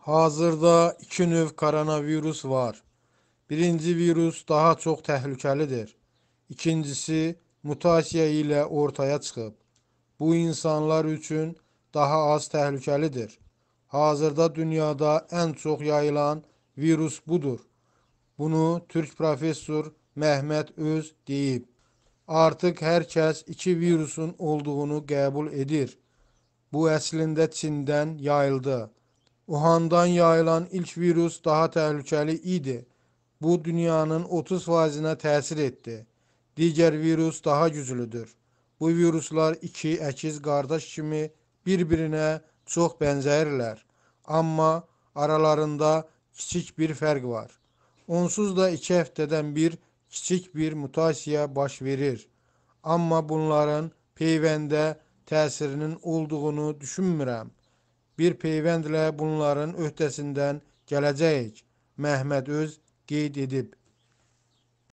Hazırda iki növ koronavirus var. Birinci virus daha çox təhlükəlidir. İkincisi mutasiya ilə ortaya çıxıb. Bu insanlar üçün daha az təhlükəlidir. Hazırda dünyada ən çox yayılan virus budur. Bunu türk professor Məhməd Öz deyib. Artıq hər kəs iki virusun olduğunu qəbul edir. Bu əslində Çindən yayıldı. Uhandan yayılan ilk virus daha təhlükəli idi. Bu dünyanın 30 faizinə təsir etdi. Digər virus daha güclüdür. Bu viruslar iki əkiz qardaş kimi bir-birinə çox bənzəyirlər. Amma aralarında kiçik bir fərq var. Onsuz da iki həftədən bir kiçik bir mutasiya baş verir. Amma bunların peyvəndə təsirinin olduğunu düşünmürəm bir peyvəndlə bunların öhdəsindən gələcəyik. Məhməd öz qeyd edib.